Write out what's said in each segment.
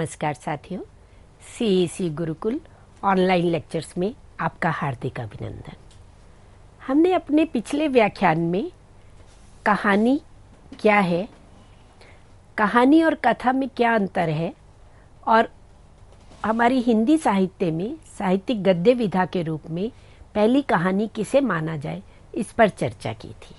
नमस्कार साथियों C e Gurukul online lectures में आपका हार्दिक अभिनंदन हमने अपने पिछले व्याख्यान में कहानी क्या है कहानी और कथा में क्या अंतर है और हमारी हिंदी साहित्य में साहित्यिक गद्य विधा के रूप में पहली कहानी किसे माना जाए इस पर चर्चा की थी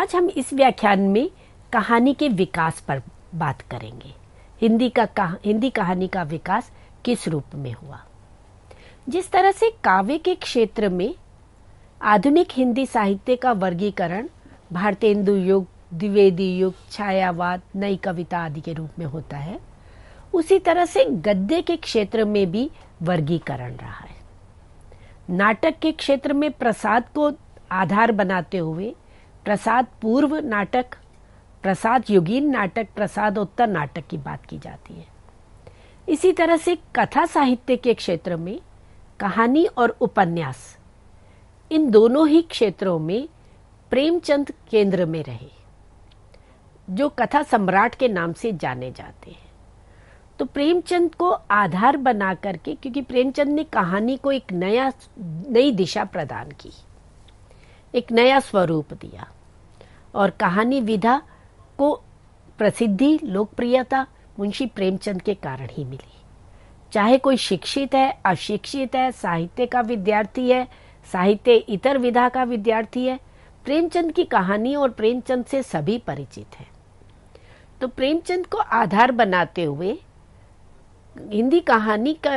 आज हम इस व्याख्यान में कहानी के विकास पर बात करेंगे हिंदी का हिंदी कहानी का विकास किस रूप में हुआ जिस तरह से काव्य के क्षेत्र में आधुनिक हिंदी साहित्य का वर्गीकरण भारतेंदु युग द्विवेदी युग छायावाद नई कविता आदि के रूप में होता है उसी तरह से गद्य के क्षेत्र में भी वर्गीकरण रहा है नाटक के क्षेत्र में प्रसाद को आधार बनाते हुए प्रसाद पूर्व नाटक प्रसाद युगीन नाटक प्रसादोत्तर नाटक की बात की जाती है इसी तरह से कथा साहित्य के क्षेत्र में कहानी और उपन्यास इन दोनों ही क्षेत्रों में प्रेमचंद केंद्र में रहे जो कथा सम्राट के नाम से जाने जाते हैं तो प्रेमचंद को आधार बना करके क्योंकि प्रेमचंद ने कहानी को एक नया नई दिशा प्रदान की एक नया स्वरूप दिया और कहानी विधा को प्रसिद्धि लोकप्रियता मुंशी प्रेमचंद के कारण ही मिली चाहे कोई शिक्षित है अशिक्षित है साहित्य का विद्यार्थी है साहित्य इतर विधा का विद्यार्थी है प्रेमचंद की कहानी और प्रेमचंद से सभी परिचित हैं तो प्रेमचंद को आधार बनाते हुए हिंदी कहानी का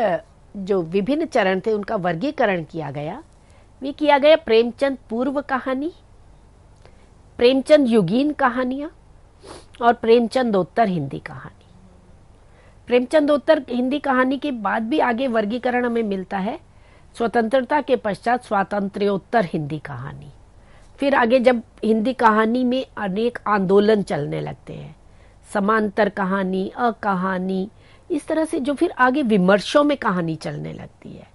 जो विभिन्न चरण थे उनका वर्गीकरण किया गया वे किया गया प्रेमचंद पूर्व कहानी प्रेमचंद युगीन कहानियां और प्रेमचंदोत्तर हिंदी कहानी प्रेमचंदोत्तर हिंदी कहानी के बाद भी आगे वर्गीकरण हमें मिलता है स्वतंत्रता के पश्चात स्वातंत्रोत्तर हिंदी कहानी फिर आगे जब हिंदी कहानी में अनेक आंदोलन चलने लगते हैं समांतर कहानी अकहानी इस तरह से जो फिर आगे विमर्शों में कहानी चलने लगती है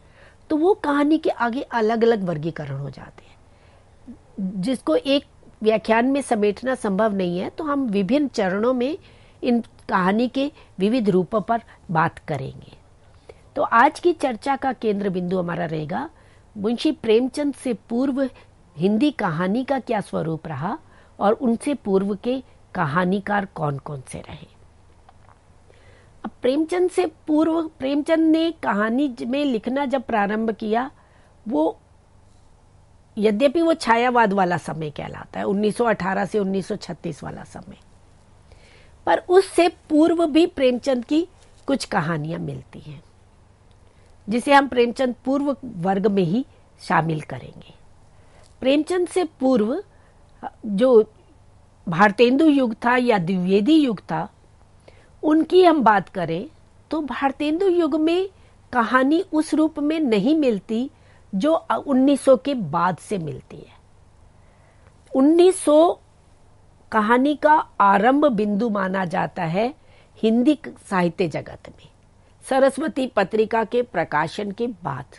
तो वो कहानी के आगे अलग अलग वर्गीकरण हो जाते हैं जिसको एक व्याख्यान में समेटना संभव नहीं है तो हम विभिन्न चरणों में इन कहानी के विविध रूपों पर बात करेंगे तो आज की चर्चा का केंद्र बिंदु हमारा रहेगा मुंशी प्रेमचंद से पूर्व हिंदी कहानी का क्या स्वरूप रहा और उनसे पूर्व के कहानीकार कौन कौन से रहे अब प्रेमचंद से पूर्व प्रेमचंद ने कहानी में लिखना जब प्रारंभ किया वो यद्यपि वो छायावाद वाला समय कहलाता है 1918 से 1936 वाला समय पर उससे पूर्व भी प्रेमचंद की कुछ कहानियां मिलती हैं जिसे हम प्रेमचंद पूर्व वर्ग में ही शामिल करेंगे प्रेमचंद से पूर्व जो भारतेंदु युग था या द्विवेदी युग था उनकी हम बात करें तो भारतेंदु युग में कहानी उस रूप में नहीं मिलती जो 1900 के बाद से मिलती है 1900 कहानी का आरंभ बिंदु माना जाता है हिंदी साहित्य जगत में सरस्वती पत्रिका के प्रकाशन के बाद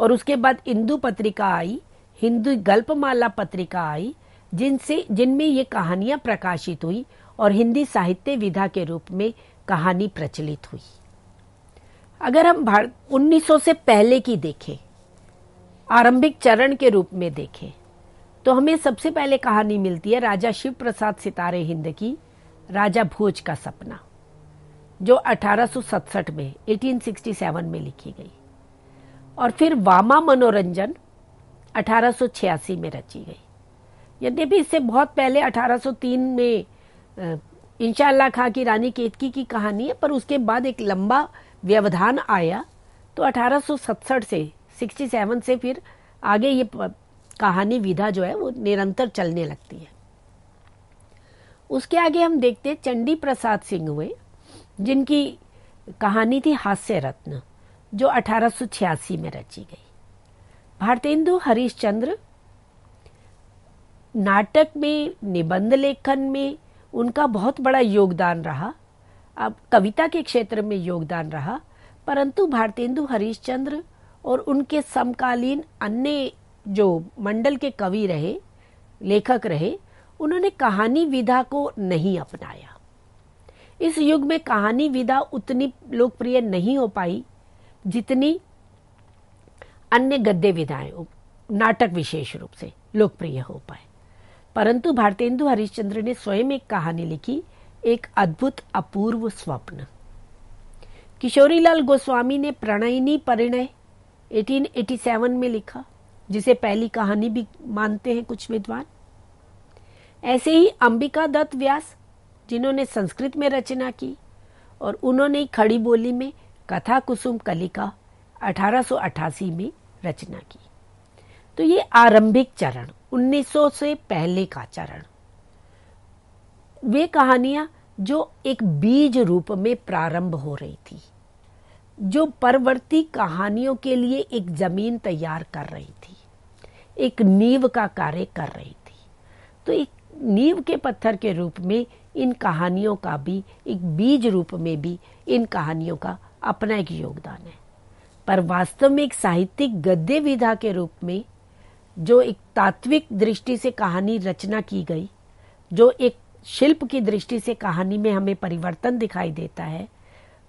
और उसके बाद इंदु पत्रिका आई हिंदू गल्पमाला पत्रिका आई जिनसे जिनमें ये कहानियां प्रकाशित हुई और हिंदी साहित्य विधा के रूप में कहानी प्रचलित हुई अगर हम भारत 1900 से पहले की देखें आरंभिक चरण के रूप में देखें तो हमें सबसे पहले कहानी मिलती है राजा शिव प्रसाद सितारे हिंद की राजा भोज का सपना जो 1867 में 1867 में लिखी गई और फिर वामा मनोरंजन 1886 में रची गई यद्यपि इससे बहुत पहले 1803 में इंशाला खां की रानी केतकी की कहानी है पर उसके बाद एक लंबा व्यवधान आया तो 1867 से 67 से फिर आगे ये कहानी विधा जो है वो निरंतर चलने लगती है उसके आगे हम देखते हैं चंडी प्रसाद सिंह हुए जिनकी कहानी थी हास्य रत्न जो 1886 में रची गई भारतेंदु हरिश्चंद्र नाटक में निबंध लेखन में उनका बहुत बड़ा योगदान रहा अब कविता के क्षेत्र में योगदान रहा परंतु भारतेंदु हरिश्चंद्र और उनके समकालीन अन्य जो मंडल के कवि रहे लेखक रहे उन्होंने कहानी विधा को नहीं अपनाया इस युग में कहानी विधा उतनी लोकप्रिय नहीं हो पाई जितनी अन्य गद्य विधाएं नाटक विशेष रूप से लोकप्रिय हो पाए परंतु भारतेंदु हरिश्चंद्र ने स्वयं एक कहानी लिखी एक अद्भुत अपूर्व स्वप्न किशोरीलाल गोस्वामी ने प्रणयनी परिणय 1887 में लिखा जिसे पहली कहानी भी मानते हैं कुछ विद्वान ऐसे ही अंबिका दत्त व्यास जिन्होंने संस्कृत में रचना की और उन्होंने खड़ी बोली में कथा कुसुम कलिका 1888 में रचना की तो ये आरंभिक चरण 1900 से पहले का चरण वे कहानियां जो एक बीज रूप में प्रारंभ हो रही थी जो परवर्ती कहानियों के लिए एक जमीन तैयार कर रही थी एक नींव का कार्य कर रही थी तो एक नींव के पत्थर के रूप में इन कहानियों का भी एक बीज रूप में भी इन कहानियों का अपना एक योगदान है पर वास्तव में एक साहित्यिक गद्य विधा के रूप में जो एक तात्विक दृष्टि से कहानी रचना की गई जो एक शिल्प की दृष्टि से कहानी में हमें परिवर्तन दिखाई देता है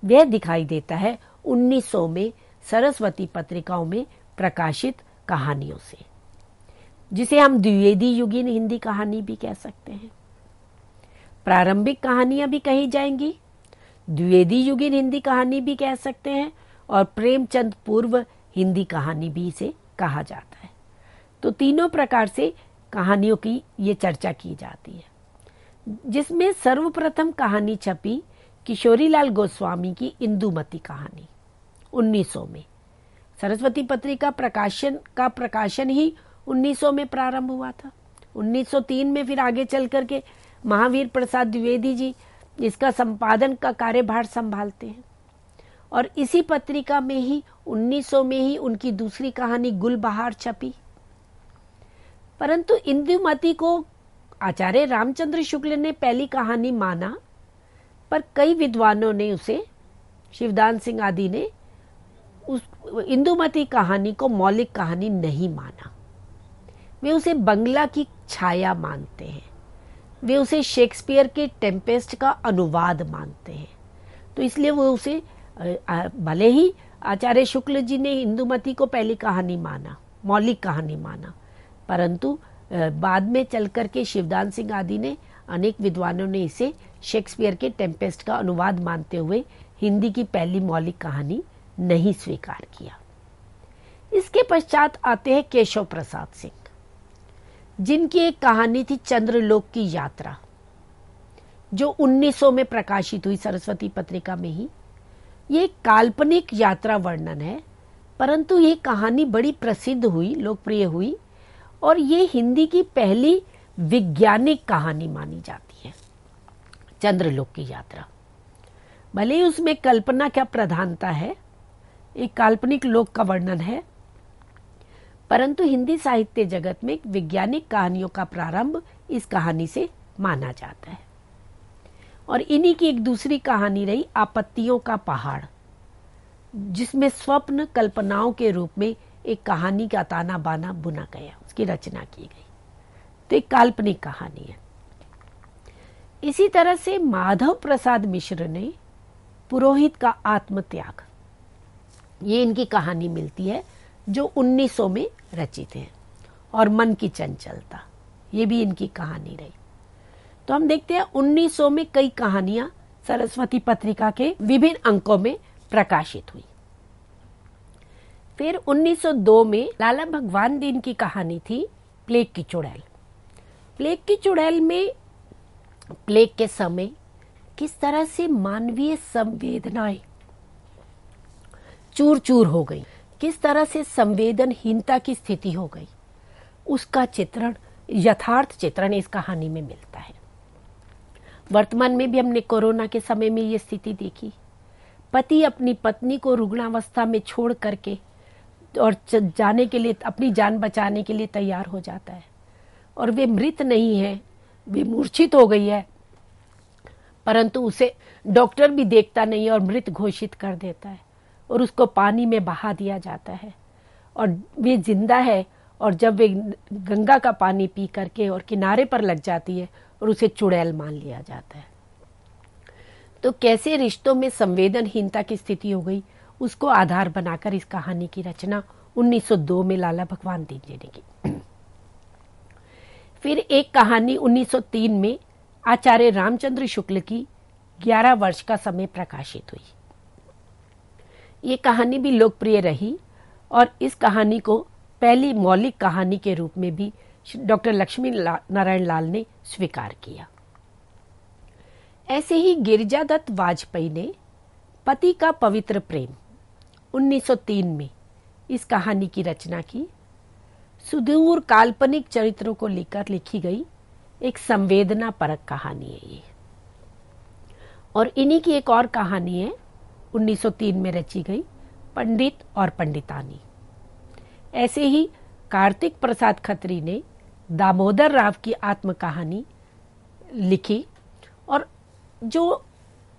वह दिखाई देता है 1900 में सरस्वती पत्रिकाओं में प्रकाशित कहानियों से जिसे हम द्विवेदी युगीन हिंदी कहानी भी कह सकते हैं प्रारंभिक कहानियां भी कही जाएंगी द्विवेदी युगीन हिंदी कहानी भी कह सकते हैं और प्रेमचंद पूर्व हिंदी कहानी भी इसे कहा जाता है तो तीनों प्रकार से कहानियों की ये चर्चा की जाती है जिसमें सर्वप्रथम कहानी छपी किशोरीलाल गोस्वामी की इंदुमती कहानी 1900 में सरस्वती पत्रिका प्रकाशन का प्रकाशन ही 1900 में प्रारंभ हुआ था 1903 में फिर आगे चल करके महावीर प्रसाद द्विवेदी जी इसका संपादन का कार्यभार संभालते हैं और इसी पत्रिका में ही 1900 में ही उनकी दूसरी कहानी गुलबहार छपी परंतु इंदुमती को आचार्य रामचंद्र शुक्ल ने पहली कहानी माना पर कई विद्वानों ने उसे शिवदान सिंह आदि ने इंदुमती कहानी को मौलिक कहानी नहीं माना वे उसे बंगला की छाया मानते हैं वे उसे शेक्सपियर के टेम्पेस्ट का अनुवाद मानते हैं तो इसलिए वो उसे भले ही आचार्य शुक्ल जी ने इंदुमती को पहली कहानी माना मौलिक कहानी माना परंतु बाद में चल करके शिवदान सिंह आदि ने अनेक विद्वानों ने इसे शेक्सपियर के टेम्पेस्ट का अनुवाद मानते हुए हिंदी की पहली मौलिक कहानी नहीं स्वीकार किया इसके पश्चात आते हैं केशव प्रसाद सिंह जिनकी एक कहानी थी चंद्रलोक की यात्रा जो 1900 में प्रकाशित हुई सरस्वती पत्रिका में ही ये काल्पनिक यात्रा वर्णन है परंतु ये कहानी बड़ी प्रसिद्ध हुई लोकप्रिय हुई और ये हिंदी की पहली वैज्ञानिक कहानी मानी जाती है चंद्रलोक की यात्रा भले ही उसमें कल्पना क्या प्रधानता है एक काल्पनिक लोक का वर्णन है परंतु हिंदी साहित्य जगत में वैज्ञानिक कहानियों का प्रारंभ इस कहानी से माना जाता है और इन्हीं की एक दूसरी कहानी रही आपत्तियों का पहाड़ जिसमें स्वप्न कल्पनाओं के रूप में एक कहानी का ताना बाना बुना गया उसकी रचना की गई तो एक काल्पनिक कहानी है इसी तरह से माधव प्रसाद मिश्र ने पुरोहित का आत्मत्याग ये इनकी कहानी मिलती है जो 1900 में रचित है और मन की चंचलता ये भी इनकी कहानी रही तो हम देखते हैं 1900 में कई कहानियां सरस्वती पत्रिका के विभिन्न अंकों में प्रकाशित हुई फिर 1902 में लाला भगवान दीन की कहानी थी प्लेग की चुड़ैल प्लेग की चुड़ैल में प्लेग के समय किस तरह से मानवीय संवेदनाएं चूर चूर हो गई किस तरह से संवेदनहीनता की स्थिति हो गई उसका चित्रण यथार्थ चित्रण इस कहानी में मिलता है वर्तमान में भी हमने कोरोना के समय में ये स्थिति देखी पति अपनी पत्नी को रुग्णावस्था में छोड़ करके और जाने के लिए अपनी जान बचाने के लिए तैयार हो जाता है और वे मृत नहीं है वे मूर्छित हो गई है परंतु उसे डॉक्टर भी देखता नहीं और मृत घोषित कर देता है और उसको पानी में बहा दिया जाता है और वे जिंदा है और जब वे गंगा का पानी पी करके और किनारे पर लग जाती है और उसे चुड़ैल मान लिया जाता है तो कैसे रिश्तों में संवेदनहीनता की स्थिति हो गई उसको आधार बनाकर इस कहानी की रचना 1902 में लाला भगवान दीन जी ने की फिर एक कहानी 1903 में आचार्य रामचंद्र शुक्ल की 11 वर्ष का समय प्रकाशित हुई ये कहानी भी लोकप्रिय रही और इस कहानी को पहली मौलिक कहानी के रूप में भी डॉक्टर लक्ष्मी नारायण लाल ने स्वीकार किया ऐसे ही गिरिजादत्त वाजपेयी ने पति का पवित्र प्रेम 1903 में इस कहानी की रचना की सुदूर काल्पनिक चरित्रों को लेकर लिखी गई एक संवेदना परक कहानी है ये और इन्हीं की एक और कहानी है 1903 में रची गई पंडित और पंडितानी ऐसे ही कार्तिक प्रसाद खत्री ने दामोदर राव की आत्म कहानी लिखी और जो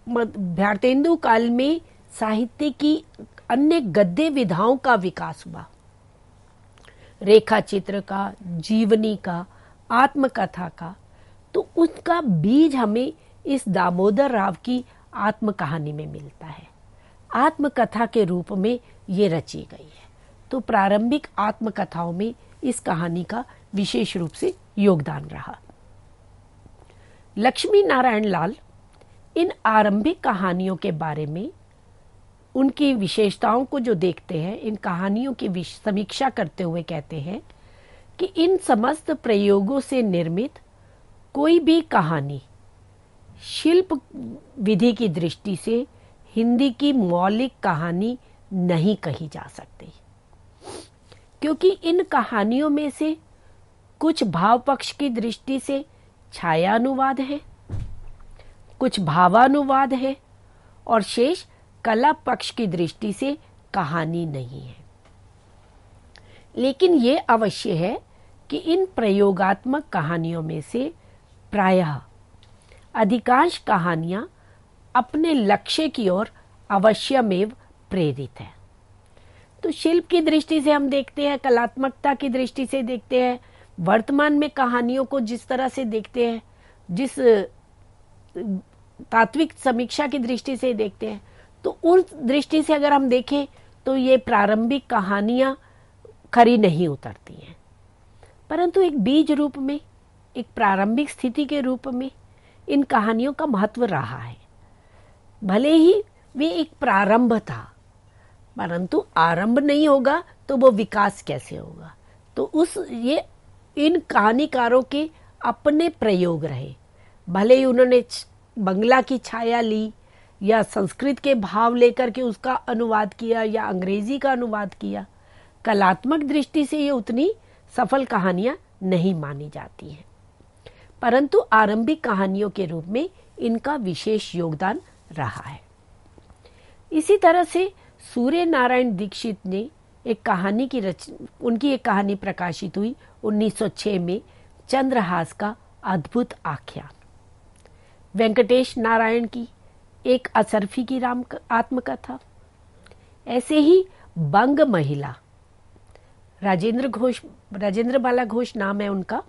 भारतेंदु काल में साहित्य की अन्य गद्य विधाओं का विकास हुआ रेखा चित्र का जीवनी का आत्मकथा का तो उसका बीज हमें इस दामोदर राव की आत्म कहानी में मिलता है आत्मकथा के रूप में ये रची गई है तो प्रारंभिक आत्मकथाओं में इस कहानी का विशेष रूप से योगदान रहा लक्ष्मी नारायण लाल इन आरंभिक कहानियों के बारे में उनकी विशेषताओं को जो देखते हैं इन कहानियों की समीक्षा करते हुए कहते हैं कि इन समस्त प्रयोगों से निर्मित कोई भी कहानी शिल्प विधि की दृष्टि से हिंदी की मौलिक कहानी नहीं कही जा सकती क्योंकि इन कहानियों में से कुछ भाव पक्ष की दृष्टि से छाया अनुवाद है कुछ भावानुवाद है और शेष कला पक्ष की दृष्टि से कहानी नहीं है लेकिन ये अवश्य है कि इन प्रयोगात्मक कहानियों में से प्रायः अधिकांश कहानियां अपने लक्ष्य की ओर अवश्यमेव प्रेरित है तो शिल्प की दृष्टि से हम देखते हैं कलात्मकता की दृष्टि से देखते हैं वर्तमान में कहानियों को जिस तरह से देखते हैं जिस तात्विक समीक्षा की दृष्टि से देखते हैं तो उस दृष्टि से अगर हम देखें तो ये प्रारंभिक कहानियां खरी नहीं उतरती हैं परंतु एक बीज रूप में एक प्रारंभिक स्थिति के रूप में इन कहानियों का महत्व रहा है भले ही वे एक प्रारंभ था परंतु आरंभ नहीं होगा तो वो विकास कैसे होगा तो उस ये इन कहानीकारों के अपने प्रयोग रहे भले ही उन्होंने बंगला की छाया ली या संस्कृत के भाव लेकर के उसका अनुवाद किया या अंग्रेजी का अनुवाद किया कलात्मक दृष्टि से ये उतनी सफल कहानियां नहीं मानी जाती हैं परंतु आरंभिक कहानियों के रूप में इनका विशेष योगदान रहा है इसी तरह से सूर्य नारायण दीक्षित ने एक कहानी की रच उनकी एक कहानी प्रकाशित हुई 1906 में चंद्रहास का अद्भुत आख्यान वेंकटेश नारायण की एक असरफी की राम आत्मकथा ऐसे ही बंग महिला राजेंद्र घोष राजेंद्र बाला घोष नाम है उनका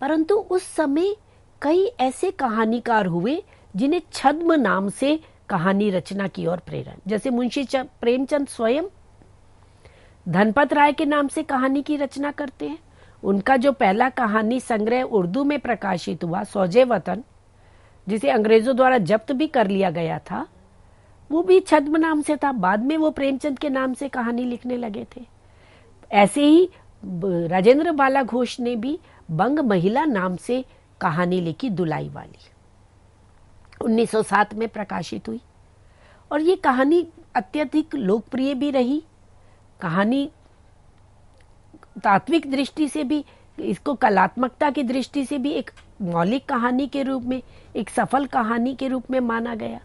परंतु उस समय कई ऐसे कहानीकार हुए जिन्हें छद्म नाम से कहानी रचना की ओर प्रेरण जैसे मुंशी प्रेमचंद स्वयं धनपत राय के नाम से कहानी की रचना करते हैं उनका जो पहला कहानी संग्रह उर्दू में प्रकाशित हुआ सौजे वतन जिसे अंग्रेजों द्वारा जब्त भी कर लिया गया था वो भी छद्म नाम से था बाद में वो प्रेमचंद के नाम से कहानी लिखने लगे थे ऐसे ही राजेंद्र बाला घोष ने भी बंग महिला नाम से कहानी लिखी दुलाई वाली 1907 में प्रकाशित हुई और ये कहानी अत्यधिक लोकप्रिय भी रही कहानी तात्विक दृष्टि से भी इसको कलात्मकता की दृष्टि से भी एक मौलिक कहानी के रूप में एक सफल कहानी के रूप में माना गया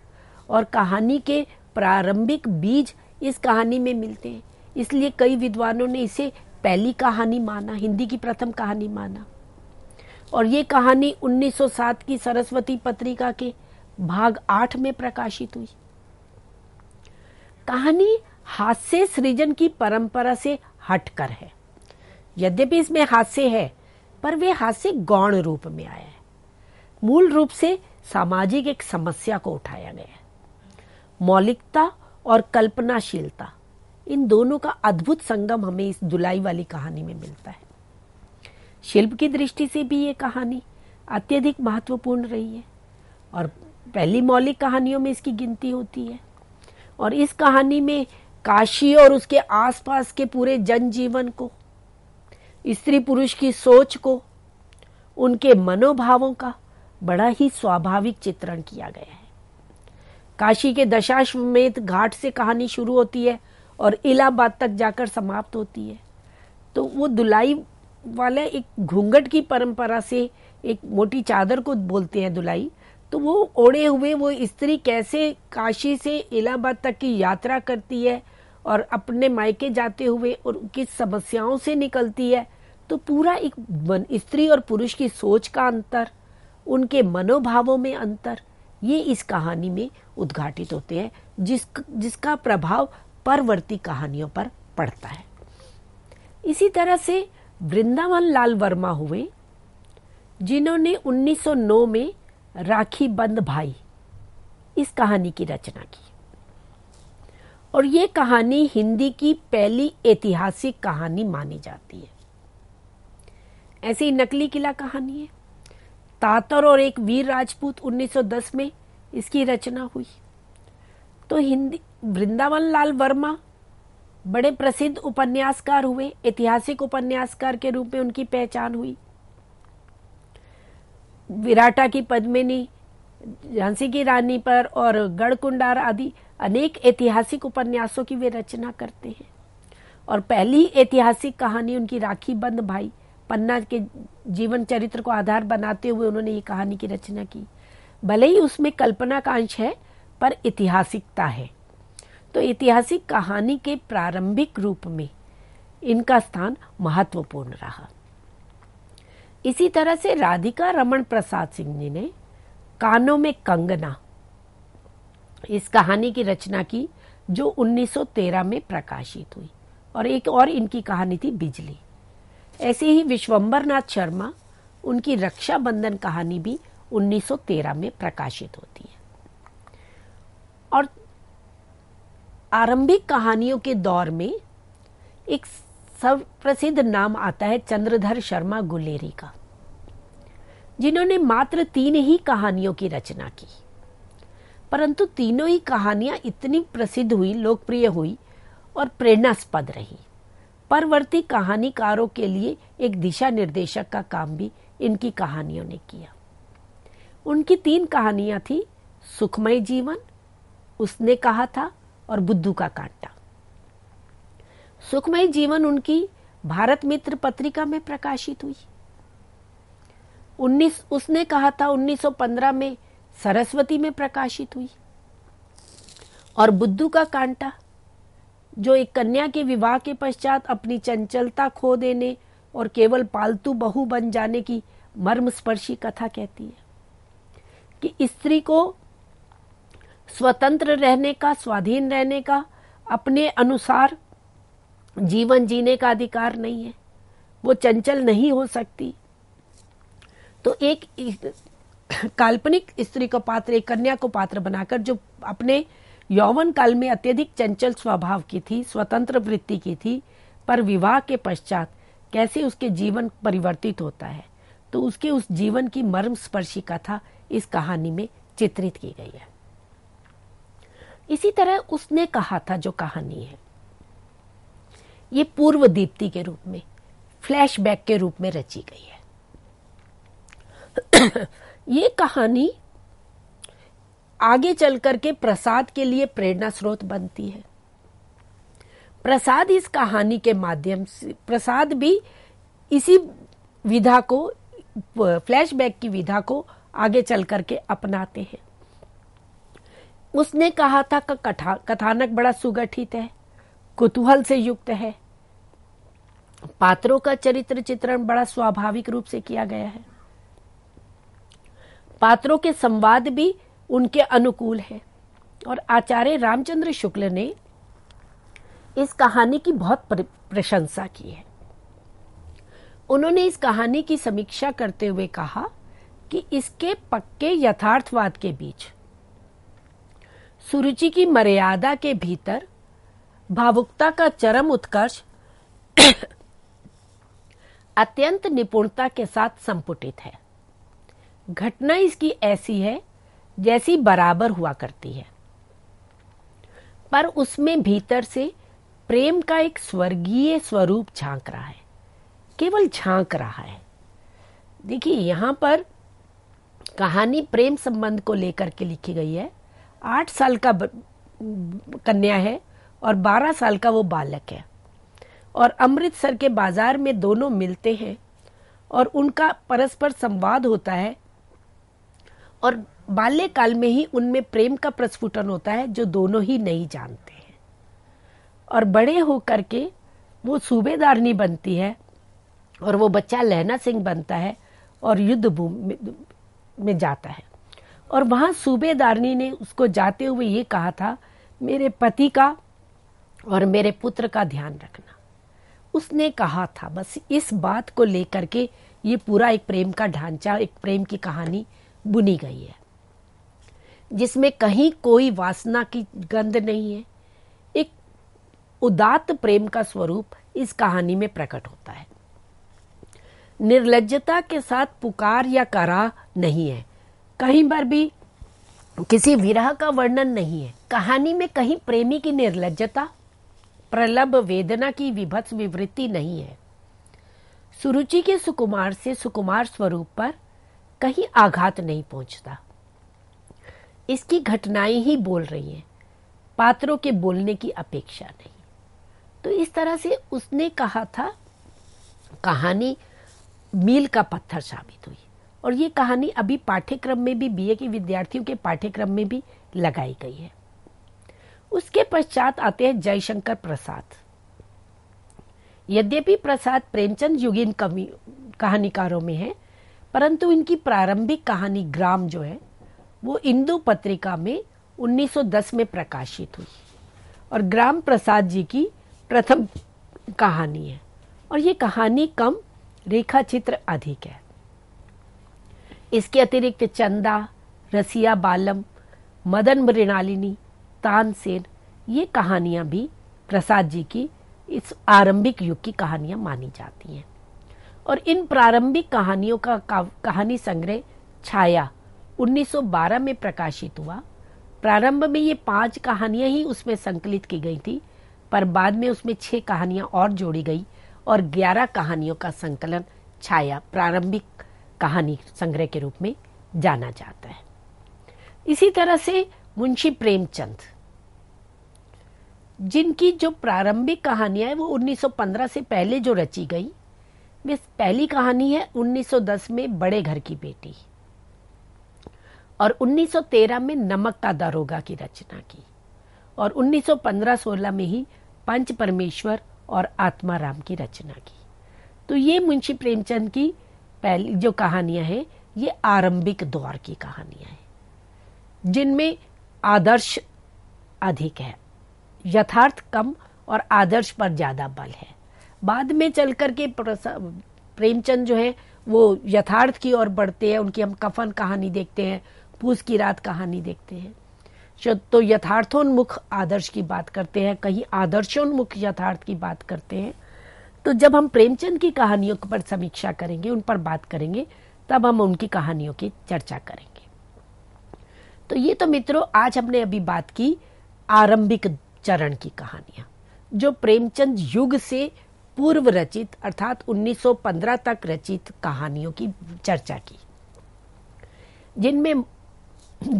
और कहानी के प्रारंभिक बीज इस कहानी में मिलते हैं इसलिए कई विद्वानों ने इसे पहली कहानी माना हिंदी की प्रथम कहानी माना और ये कहानी 1907 की सरस्वती पत्रिका के भाग आठ में प्रकाशित हुई कहानी हास्य सृजन की परंपरा से हटकर है यद्यपि इसमें हास्य है पर वे हास्य गौण रूप में आया है मूल रूप से सामाजिक एक समस्या को उठाया गया है मौलिकता और कल्पनाशीलता इन दोनों का अद्भुत संगम हमें इस दुलाई वाली कहानी में मिलता है शिल्प की दृष्टि से भी ये कहानी अत्यधिक महत्वपूर्ण रही है और पहली मौलिक कहानियों में इसकी गिनती होती है और इस कहानी में काशी और उसके आसपास के पूरे जनजीवन को स्त्री पुरुष की सोच को उनके मनोभावों का बड़ा ही स्वाभाविक चित्रण किया गया है काशी के दशाश्वमेध घाट से कहानी शुरू होती है और इलाहाबाद तक जाकर समाप्त होती है तो वो दुलाई वाला एक घूंघट की परंपरा से एक मोटी चादर को बोलते हैं दुलाई तो वो ओढ़े हुए वो स्त्री कैसे काशी से इलाहाबाद तक की यात्रा करती है और अपने मायके जाते हुए और किस समस्याओं से निकलती है तो पूरा एक स्त्री और पुरुष की सोच का अंतर उनके मनोभावों में अंतर ये इस कहानी में उद्घाटित होते हैं जिस जिसका प्रभाव परवर्ती कहानियों पर पड़ता है इसी तरह से वृंदावन लाल वर्मा हुए जिन्होंने 1909 में राखी बंद भाई इस कहानी की रचना की और ये कहानी हिंदी की पहली ऐतिहासिक कहानी मानी जाती है ऐसी नकली किला कहानी है तातर और एक वीर राजपूत 1910 में इसकी रचना हुई तो हिंदी वृंदावन लाल वर्मा बड़े प्रसिद्ध उपन्यासकार हुए ऐतिहासिक उपन्यासकार के रूप में उनकी पहचान हुई विराटा की पद्मिनी झांसी की रानी पर और गढ़कुंडार आदि अनेक ऐतिहासिक उपन्यासों की वे रचना करते हैं और पहली ऐतिहासिक कहानी उनकी राखी बंद भाई पन्ना के जीवन चरित्र को आधार बनाते हुए उन्होंने ये कहानी की रचना की भले ही उसमें कल्पना का अंश है पर ऐतिहासिकता है तो ऐतिहासिक कहानी के प्रारंभिक रूप में इनका स्थान महत्वपूर्ण रहा इसी तरह से राधिका रमन प्रसाद सिंह जी ने कानों में कंगना इस कहानी की रचना की जो 1913 में प्रकाशित हुई और एक और इनकी कहानी थी बिजली ऐसे ही विश्वम्बर नाथ शर्मा उनकी रक्षाबंधन कहानी भी 1913 में प्रकाशित होती है और आरंभिक कहानियों के दौर में एक सब प्रसिद्ध नाम आता है चंद्रधर शर्मा गुलेरी का जिन्होंने मात्र तीन ही कहानियों की रचना की परंतु तीनों ही कहानियां इतनी प्रसिद्ध हुई लोकप्रिय हुई और प्रेरणास्पद रही परवर्ती कहानीकारों के लिए एक दिशा निर्देशक का काम भी इनकी कहानियों ने किया उनकी तीन कहानियां थी सुखमय जीवन उसने कहा था और बुद्धू का कांटा सुखमय जीवन उनकी भारत मित्र पत्रिका में प्रकाशित हुई 19 उसने कहा था 1915 में सरस्वती में प्रकाशित हुई और बुद्धू का कांटा जो एक कन्या के विवाह के पश्चात अपनी चंचलता खो देने और केवल पालतू बहु बन जाने की मर्मस्पर्शी कथा कहती है कि स्त्री को स्वतंत्र रहने का स्वाधीन रहने का अपने अनुसार जीवन जीने का अधिकार नहीं है वो चंचल नहीं हो सकती तो एक काल्पनिक स्त्री को पात्र एक कन्या को पात्र बनाकर जो अपने यौवन काल में अत्यधिक चंचल स्वभाव की थी स्वतंत्र वृत्ति की थी पर विवाह के पश्चात कैसे उसके जीवन परिवर्तित होता है तो उसके उस जीवन की मर्म स्पर्शी कथा इस कहानी में चित्रित की गई है इसी तरह उसने कहा था जो कहानी है ये पूर्व दीप्ति के रूप में फ्लैशबैक के रूप में रची गई है ये कहानी आगे चल करके प्रसाद के लिए प्रेरणा स्रोत बनती है प्रसाद इस कहानी के माध्यम से प्रसाद भी इसी विधा को फ्लैशबैक की विधा को आगे चल करके अपनाते हैं उसने कहा था कथानक बड़ा सुगठित है कुतूहल से युक्त है पात्रों का चरित्र चित्रण बड़ा स्वाभाविक रूप से किया गया है पात्रों के संवाद भी उनके अनुकूल है और आचार्य रामचंद्र शुक्ल ने इस कहानी की बहुत प्रशंसा की है उन्होंने इस कहानी की समीक्षा करते हुए कहा कि इसके पक्के यथार्थवाद के बीच सुरुचि की मर्यादा के भीतर भावुकता का चरम उत्कर्ष अत्यंत निपुणता के साथ संपुटित है घटना इसकी ऐसी है जैसी बराबर हुआ करती है पर उसमें भीतर से प्रेम का एक स्वर्गीय स्वरूप झांक रहा है केवल झांक रहा है देखिए यहां पर कहानी प्रेम संबंध को लेकर के लिखी गई है आठ साल का कन्या है और 12 साल का वो बालक है और अमृतसर के बाजार में दोनों मिलते हैं और उनका परस्पर संवाद होता है और बाल्यकाल में ही उनमें प्रेम का प्रस्फुटन होता है जो दोनों ही नहीं जानते हैं और बड़े हो के वो सूबेदारनी बनती है और वो बच्चा लहना सिंह बनता है और युद्ध भूमि में जाता है और वहाँ सूबेदारनी ने उसको जाते हुए ये कहा था मेरे पति का और मेरे पुत्र का ध्यान रखना उसने कहा था बस इस बात को लेकर के ये पूरा एक प्रेम का ढांचा एक प्रेम की कहानी बुनी गई है जिसमें कहीं कोई वासना की गंध नहीं है एक उदात प्रेम का स्वरूप इस कहानी में प्रकट होता है निर्लजता के साथ पुकार या करा नहीं है कहीं पर भी किसी विरह का वर्णन नहीं है कहानी में कहीं प्रेमी की निर्लजता प्रलब वेदना की विभत्स विवृत्ति नहीं है सुरुचि के सुकुमार से सुकुमार स्वरूप पर कहीं आघात नहीं पहुंचता इसकी घटनाएं ही बोल रही हैं पात्रों के बोलने की अपेक्षा नहीं तो इस तरह से उसने कहा था कहानी मील का पत्थर साबित हुई और ये कहानी अभी पाठ्यक्रम में भी बीए के विद्यार्थियों के पाठ्यक्रम में भी लगाई गई है उसके पश्चात आते हैं जयशंकर प्रसाद यद्यपि प्रसाद प्रेमचंद युगीन कवि कहानीकारों में है परंतु इनकी प्रारंभिक कहानी ग्राम जो है वो इंदू पत्रिका में 1910 में प्रकाशित हुई और ग्राम प्रसाद जी की प्रथम कहानी है और ये कहानी कम रेखा चित्र अधिक है इसके अतिरिक्त चंदा रसिया बालम मदन मृणालिनी तानसेन ये कहानियाँ भी प्रसाद जी की इस आरंभिक युग की कहानियाँ मानी जाती हैं और इन प्रारंभिक कहानियों का कहानी संग्रह छाया 1912 में प्रकाशित हुआ प्रारंभ में ये पांच कहानियां ही उसमें संकलित की गई थी पर बाद में उसमें छह कहानियां और जोड़ी गई और ग्यारह कहानियों का संकलन छाया प्रारंभिक कहानी संग्रह के रूप में जाना जाता है इसी तरह से मुंशी प्रेमचंद जिनकी जो प्रारंभिक कहानियां है वो 1915 से पहले जो रची गई वे पहली कहानी है 1910 में बड़े घर की बेटी और 1913 में नमक का दारोगा की रचना की और 1915-16 में ही पंच परमेश्वर और आत्मा राम की रचना की तो ये मुंशी प्रेमचंद की पहली जो कहानियां हैं ये आरंभिक दौर की कहानियां हैं जिनमें आदर्श अधिक है यथार्थ कम और आदर्श पर ज़्यादा बल है बाद में चल करके प्रेमचंद जो है वो यथार्थ की ओर बढ़ते हैं उनकी हम कफन कहानी देखते हैं पूस की रात कहानी देखते हैं तो यथार्थोन्मुख आदर्श की बात करते हैं कहीं आदर्शोन्मुख यथार्थ की बात करते हैं तो जब हम प्रेमचंद की कहानियों पर समीक्षा करेंगे उन पर बात करेंगे तब हम उनकी कहानियों की चर्चा करेंगे तो ये तो मित्रों आज हमने अभी बात की आरंभिक चरण की कहानियां जो प्रेमचंद युग से पूर्व रचित अर्थात 1915 तक रचित कहानियों की चर्चा की जिनमें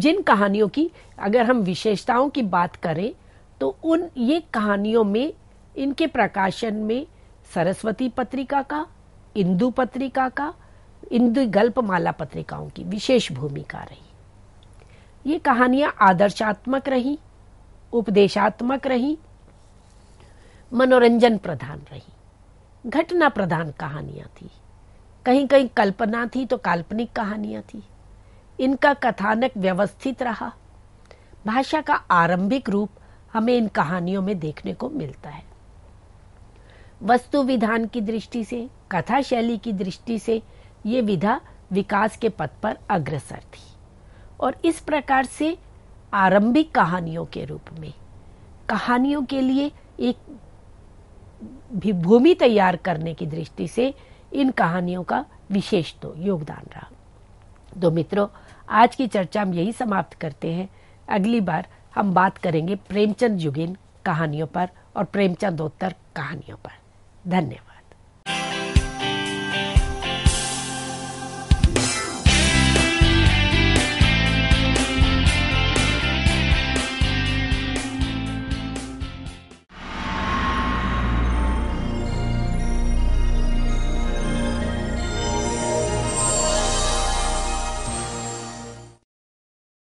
जिन कहानियों की अगर हम विशेषताओं की बात करें तो उन ये कहानियों में इनके प्रकाशन में सरस्वती पत्रिका का इंदु पत्रिका का इंदु गल्पमाला पत्रिकाओं की विशेष भूमिका रही ये कहानियां आदर्शात्मक रही उपदेशात्मक रही मनोरंजन प्रधान रही घटना प्रधान कहानियां थी कहीं कहीं कल्पना थी तो काल्पनिक कहानियां थी इनका कथानक व्यवस्थित रहा भाषा का आरंभिक रूप हमें इन कहानियों में देखने को मिलता है वस्तु विधान की दृष्टि से कथा शैली की दृष्टि से ये विधा विकास के पथ पर अग्रसर थी और इस प्रकार से आरंभिक कहानियों के रूप में कहानियों के लिए एक भूमि तैयार करने की दृष्टि से इन कहानियों का विशेष तो योगदान रहा तो मित्रों आज की चर्चा हम यही समाप्त करते हैं अगली बार हम बात करेंगे प्रेमचंद युगिन कहानियों पर और प्रेमचंदोत्तर कहानियों पर धन्यवाद